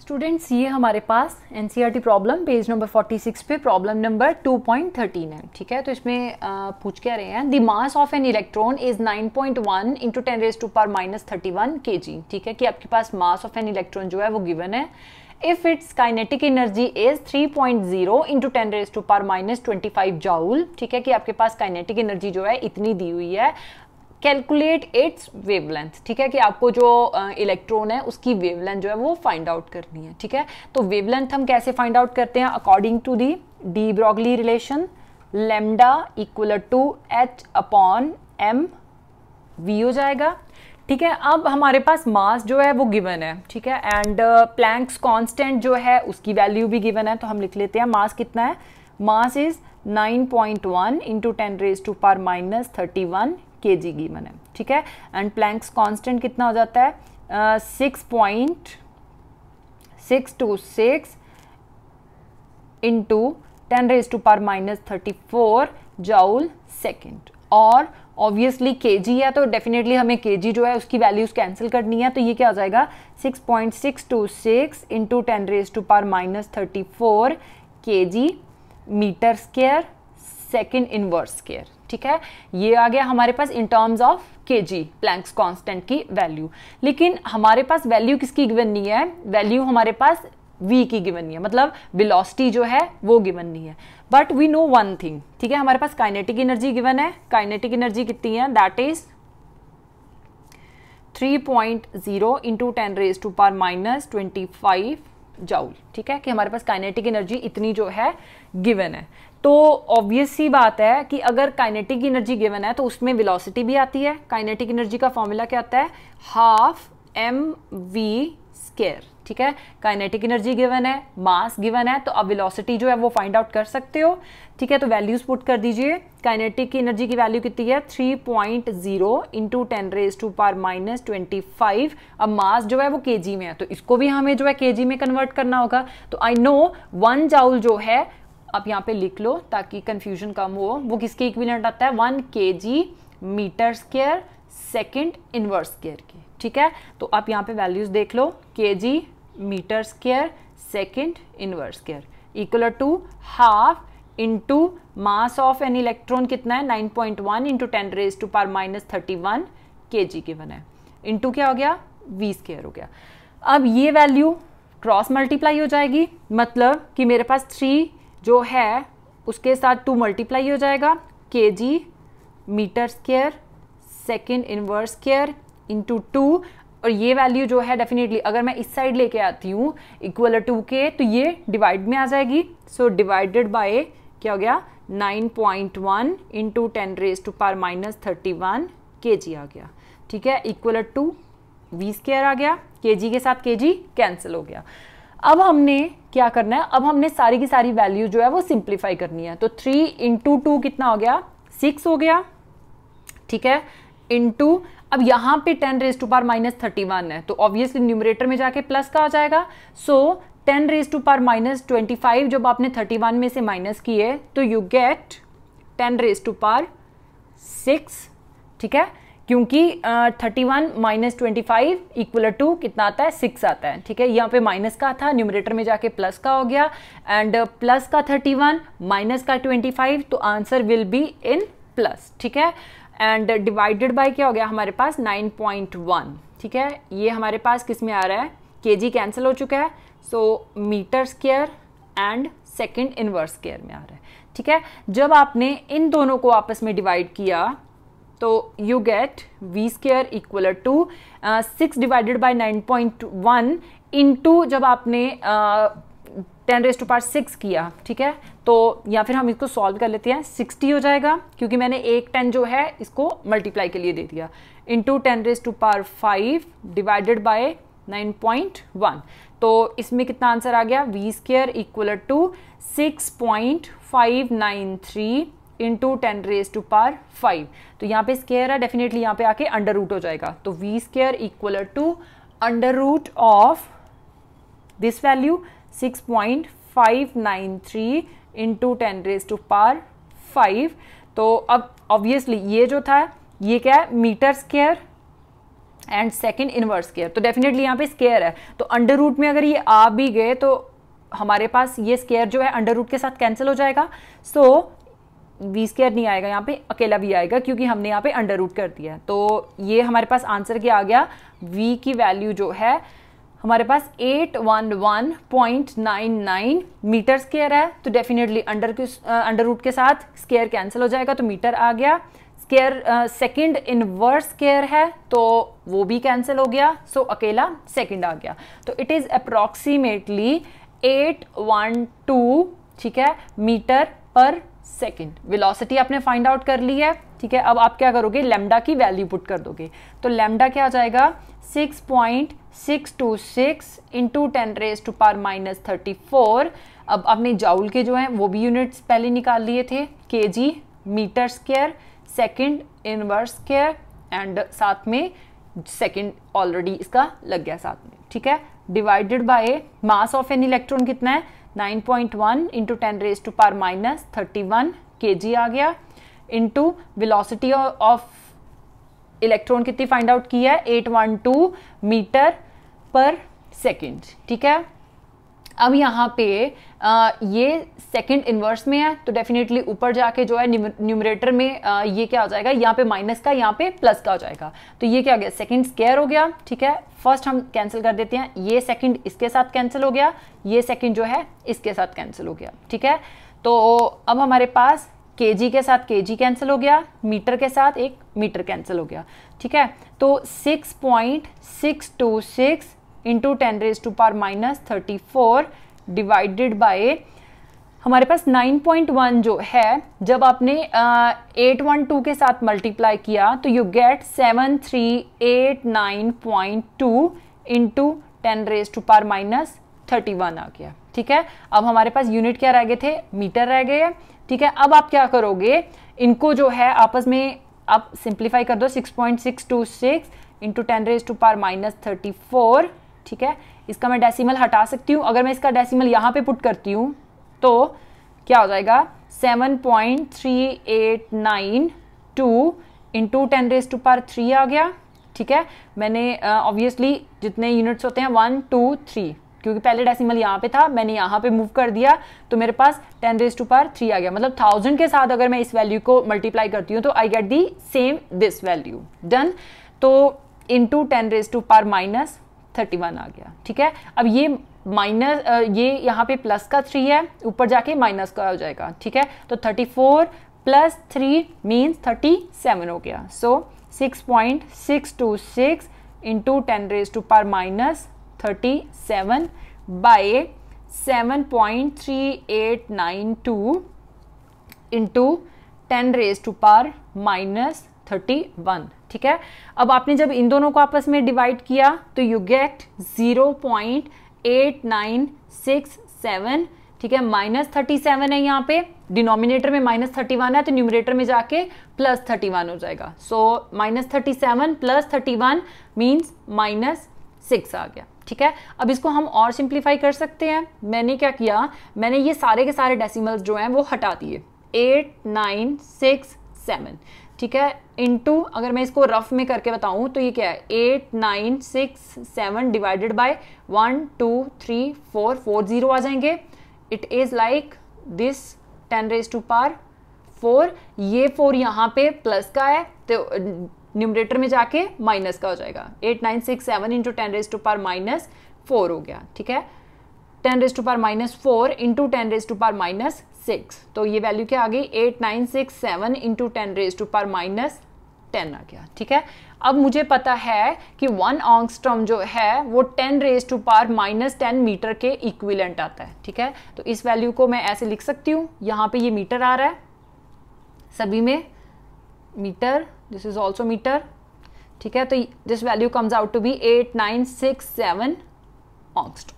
students ये हमारे पास एन प्रॉब्लम पेज नंबर 46 पे प्रॉब्लम नंबर 2.13 है ठीक है तो इसमें आ, पूछ क्या रहे हैं the mass of an electron is 9.1 point one into ten raise to power minus thirty one K G ठीक है कि आपके पास मास ऑफ एन इलेक्ट्रॉन जो है वो गिवन है if it's kinetic energy is 3.0 point zero into ten raise to power minus twenty five joule ठीक है कि आपके पास काइनेटिक एनर्जी जो है इतनी दी हुई है कैलकुलेट इट्स वेवलेंथ ठीक है कि आपको जो इलेक्ट्रॉन है उसकी वेवलेंथ जो है वो फाइंड आउट करनी है ठीक है तो वेवलेंथ हम कैसे फाइंड आउट करते हैं according to the de Broglie relation lambda equal to H upon M V हो जाएगा ठीक है अब हमारे पास मास जो है वो गिवन है ठीक है एंड प्लैंक्स कॉन्स्टेंट जो है उसकी वैल्यू भी गिवन है तो हम लिख लेते हैं मास कितना है mass is 9.1 into ten raise to power minus thirty one K G given है ठीक है एंड प्लैंक्स कॉन्स्टेंट कितना हो जाता है six point six two six into ten raise to power minus thirty four joule second और obviously K G है तो डेफिनेटली हमें के जी जो है उसकी वैल्यूज कैंसिल करनी है तो ये क्या हो जाएगा six point six two six into ten raise to power minus thirty four K G metre square second inverse square ठीक है ये आ गया हमारे पास इन terms of K G Planck's constant की वैल्यू लेकिन हमारे पास वैल्यू किसकी गिवन नहीं है वैल्यू हमारे पास वी की गिवन नहीं है मतलब वेलोसिटी जो है वो गिवन नहीं है but we know one thing ठीक है हमारे पास काइनेटिक एनर्जी गिवन है काइनेटिक एनर्जी कितनी है that is 3.0 point zero into ten raise to power minus twenty five joule ठीक है कि हमारे पास काइनेटिक एनर्जी इतनी जो है गिवन है तो ऑब्वियस ही बात है कि अगर काइनेटिक एनर्जी गिवन है तो उसमें विलोसिटी भी आती है काइनेटिक एनर्जी का फॉर्मूला क्या आता है हाफ एम वी स्केयर ठीक है काइनेटिक एनर्जी गिवन है मास गिवन है तो आप वेलोसिटी जो है वो फाइंड आउट कर सकते हो ठीक है तो वैल्यूज पुट कर दीजिए काइनेटिक की एनर्जी की वैल्यू कितनी है 3.0 point zero into ten raise to power minus twenty five अब मास जो है वो के में है तो इसको भी हमें जो है के में कन्वर्ट करना होगा तो आई नो वन जाउल जो है आप यहाँ पे लिख लो ताकि कन्फ्यूजन कम हो वो किसके इक्विलेंट आता है one K G metre square second inverse square के ठीक है तो आप यहाँ पे वैल्यूज देख लो K G metre square second inverse square equal to half into mass of an electron कितना है 9.1 point one into ten raise to power minus thirty one K G given है इंटू क्या हो गया वी स्केयर हो गया अब ये वैल्यू क्रॉस मल्टीप्लाई हो जाएगी मतलब कि मेरे पास थ्री जो है उसके साथ टू मल्टीप्लाई हो जाएगा K G metre square second inverse square into two और ये वैल्यू जो है डेफिनेटली अगर मैं इस साइड लेके आती हूँ इक्वल टू के तो ये डिवाइड में आ जाएगी सो डिवाइडेड बाय क्या हो गया 9.1 point one into ten raise to power minus thirty one K G आ गया ठीक है इक्वल टू वी स्केयर आ गया के जी के साथ के जी कैंसिल हो गया अब हमने क्या करना है अब हमने सारी की सारी वैल्यू जो है वो सिंप्लीफाई करनी है तो थ्री इंटू टू कितना हो गया सिक्स हो गया ठीक है इंटू अब यहां पे ten raise to power minus thirty one है तो ऑब्वियसली न्यूमरेटर में जाके प्लस का आ जाएगा so ten raise to power minus twenty five जब आपने थर्टी वन में से माइनस किए तो you get ten raise to power six ठीक है क्योंकि thirty one minus twenty five equal to कितना आता है सिक्स आता है ठीक है यहाँ पे माइनस का था न्यूमरेटर में जाके प्लस का हो गया एंड प्लस का थर्टी वन माइनस का ट्वेंटी फाइव तो answer will be in plus ठीक है एंड डिवाइडेड बाय क्या हो गया हमारे पास 9.1 ठीक है ये हमारे पास किस में आ रहा है के कैंसिल हो चुका है so metre square and second inverse square में आ रहा है ठीक है जब आपने इन दोनों को आपस में डिवाइड किया तो you get V square equal to six divided by nine point one two जब आपने uh, ten raise to power six किया ठीक है तो या फिर हम इसको सॉल्व कर लेते हैं सिक्सटी हो जाएगा क्योंकि मैंने एक टेन जो है इसको मल्टीप्लाई के लिए दे दिया into ten raise to power five divided by nine point one तो इसमें कितना आंसर आ गया V square equal to six point five nine three into ten raise to power five तो यहाँ पे स्केयर है डेफिनेटली यहाँ पे आके अंडर रूट हो जाएगा तो V square equal to under root of this value six point five nine three into ten raise to power five तो अब ऑब्वियसली ये जो था ये क्या है metre square and second inverse square तो डेफिनेटली यहाँ पे स्केयर है तो अंडर रूट में अगर ये आ भी गए तो हमारे पास ये स्केयर जो है अंडर रूट के साथ कैंसिल हो जाएगा सो वी स्केयर नहीं आएगा यहाँ पे अकेला भी आएगा क्योंकि हमने यहाँ पे अंडर रूट कर दिया तो ये हमारे पास आंसर क्या आ गया वी की वैल्यू जो है हमारे पास 811.99 मीटर स्केयर है तो डेफिनेटली अंडर अंडर रूट के साथ स्केयर कैंसिल हो जाएगा तो मीटर आ गया स्केयर सेकंड इनवर्स स्केयर है तो वो भी कैंसिल हो गया सो so, अकेला सेकंड आ गया तो it is approximately eight one two ठीक है मीटर पर सेकेंड वेलोसिटी आपने फाइंड आउट कर ली है ठीक है अब आप क्या करोगे लेमडा की वैल्यू पुट कर दोगे तो लेमडा क्या आ जाएगा six point six two six into ten raise to power minus thirty four अब आपने जाउल के जो हैं वो भी यूनिट्स पहले निकाल लिए थे K G metre square second inverse square and साथ में सेकेंड ऑलरेडी इसका लग गया साथ में ठीक है divided by mass of an electron कितना है 9.1 point one into ten raise to power minus thirty one K G आ गया इंटू विलोसिटी ऑफ इलेक्ट्रॉन कितनी फाइंड आउट की है eight one two metre per second ठीक है अब यहाँ पे आ, ये सेकंड इन्वर्स में है तो डेफिनेटली ऊपर जाके जो है न्यूमरेटर में आ, ये क्या हो जाएगा यहाँ पे माइनस का यहाँ पे प्लस का हो जाएगा तो ये क्या हो गया सेकंड स्केयर हो गया ठीक है फर्स्ट हम कैंसिल कर देते हैं ये सेकंड इसके साथ कैंसिल हो गया ये सेकंड जो है इसके साथ कैंसिल हो गया ठीक है तो अब हमारे पास केजी के साथ केजी कैंसिल हो गया मीटर के साथ एक मीटर कैंसिल हो गया ठीक है तो 6.626 point six two six into ten raise to power minus thirty four divided by हमारे पास 9.1 जो है जब आपने एट वन टू के साथ मल्टीप्लाई किया तो you get seven three eight nine point two into ten raise to power minus thirty one आ गया ठीक है अब हमारे पास यूनिट क्या रह गए थे मीटर रह गए ठीक है अब आप क्या करोगे इनको जो है आपस में आप सिंप्लीफाई कर दो six point six two six into ten raise to power minus thirty four ठीक है इसका मैं डेसिमल हटा सकती हूँ अगर मैं इसका डेसिमल यहाँ पे पुट करती हूँ तो क्या हो जाएगा seven point three eight nine two into ten raise to power three आ गया ठीक है मैंने ऑब्वियसली uh, जितने यूनिट्स होते हैं वन टू थ्री क्योंकि पहले डेसिमल यहाँ पे था मैंने यहाँ पे मूव कर दिया तो मेरे पास ten raise to power three आ गया मतलब थाउजेंड के साथ अगर मैं इस वैल्यू को मल्टीप्लाई करती हूँ तो I get the same this value done तो into ten raise to power minus thirty one आ गया ठीक है अब ये माइनस ये यहाँ पे प्लस का थ्री है ऊपर जाके माइनस का हो जाएगा ठीक है तो thirty four plus three means thirty seven हो गया so six point six two six into ten raise to power minus thirty seven by seven point three eight nine two into ten raise to power minus thirty one ठीक है अब आपने जब इन दोनों को आपस में डिवाइड किया तो you get zero point eight nine six seven ठीक है माइनस थर्टी सेवन है यहाँ पे डिनोमिनेटर में माइनस थर्टी वन है तो न्यूमिनेटर में जाके प्लस थर्टी वन हो जाएगा so minus thirty seven plus thirty one means minus six आ गया ठीक है अब इसको हम और सिंप्लीफाई कर सकते हैं मैंने क्या किया मैंने ये सारे के सारे डेसिमल्स जो हैं वो हटा दिए एट नाइन सिक्स सेवन ठीक है इनटू अगर मैं इसको रफ में करके बताऊं तो ये क्या है eight nine six seven divided by one two three four four zero आ जाएंगे it is like this ten raise to power four ये फोर यहाँ पे प्लस का है तो न्यूमरेटर में जाके माइनस का हो जाएगा eight nine six seven into ten raise to power minus four हो गया ठीक है ten raise to power minus four into ten raise to power minus six तो ये वैल्यू क्या आ गई eight nine six seven into ten raise to power minus ten आ गया ठीक है अब मुझे पता है कि वन ऑंगस्ट्रम जो है वो ten raise to power minus ten metre के इक्विलेंट आता है ठीक है तो इस वैल्यू को मैं ऐसे लिख सकती हूँ यहाँ पे ये मीटर आ रहा है सभी में metre this is also metre ठीक है तो this value comes out to be eight nine six seven ऑक्स्ट